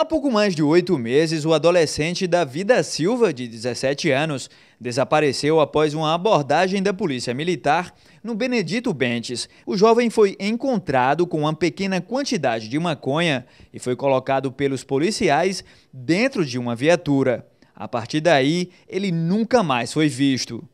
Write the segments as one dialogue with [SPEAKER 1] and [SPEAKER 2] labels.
[SPEAKER 1] Há pouco mais de oito meses, o adolescente Davi da Silva, de 17 anos, desapareceu após uma abordagem da Polícia Militar no Benedito Bentes. O jovem foi encontrado com uma pequena quantidade de maconha e foi colocado pelos policiais dentro de uma viatura. A partir daí, ele nunca mais foi visto.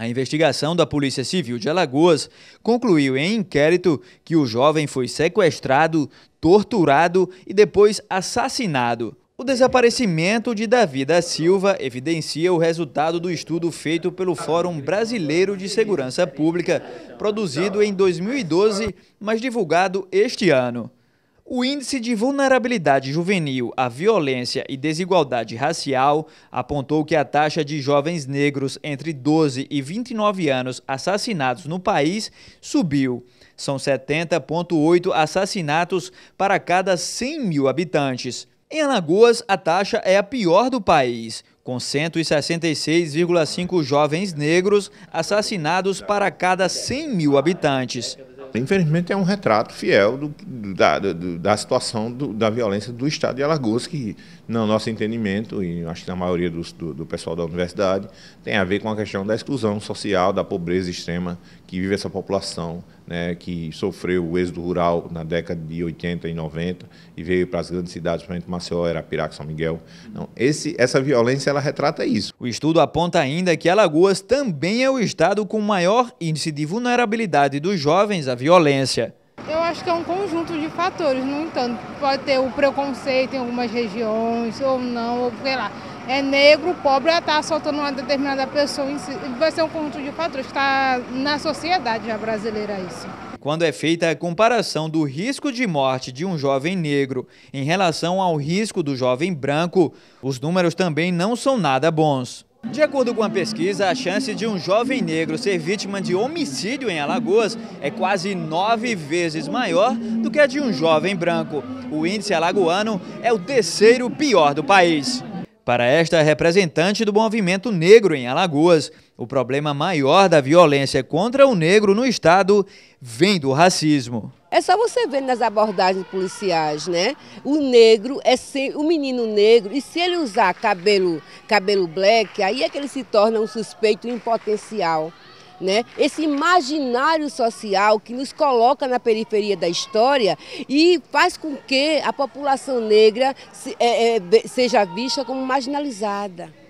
[SPEAKER 1] A investigação da Polícia Civil de Alagoas concluiu em inquérito que o jovem foi sequestrado, torturado e depois assassinado. O desaparecimento de Davi da Silva evidencia o resultado do estudo feito pelo Fórum Brasileiro de Segurança Pública, produzido em 2012, mas divulgado este ano. O índice de vulnerabilidade juvenil à violência e desigualdade racial apontou que a taxa de jovens negros entre 12 e 29 anos assassinados no país subiu. São 70,8 assassinatos para cada 100 mil habitantes. Em Alagoas, a taxa é a pior do país, com 166,5 jovens
[SPEAKER 2] negros assassinados para cada 100 mil habitantes. Infelizmente, é um retrato fiel do, da, do, da situação do, da violência do Estado de Alagoas, que, no nosso entendimento, e acho que na maioria do, do pessoal da universidade, tem a ver com a questão da exclusão social, da pobreza extrema que vive essa população, né, que sofreu o êxodo rural na década de 80 e 90 e veio para as grandes cidades, principalmente Maceió, Arapiraca, São Miguel. Não, esse, essa violência ela retrata isso. O estudo aponta ainda que Alagoas
[SPEAKER 1] também é o estado com maior índice de vulnerabilidade dos jovens à violência.
[SPEAKER 3] Eu acho que é um conjunto de fatores, no entanto, pode ter o preconceito em algumas regiões ou não, ou sei lá é negro, pobre, está soltando uma determinada pessoa. Vai ser um conjunto de fatores. Está na sociedade já brasileira isso.
[SPEAKER 1] Quando é feita a comparação do risco de morte de um jovem negro em relação ao risco do jovem branco, os números também não são nada bons. De acordo com a pesquisa, a chance de um jovem negro ser vítima de homicídio em Alagoas é quase nove vezes maior do que a de um jovem branco. O índice alagoano é o terceiro pior do país. Para esta representante do movimento negro em Alagoas, o problema maior da violência contra o negro no estado vem do racismo.
[SPEAKER 4] É só você ver nas abordagens policiais, né? O negro é sem, o menino negro e se ele usar cabelo cabelo black, aí é que ele se torna um suspeito em potencial né? Esse imaginário social que nos coloca na periferia da história e faz com que a população negra se, é, é, seja vista como marginalizada.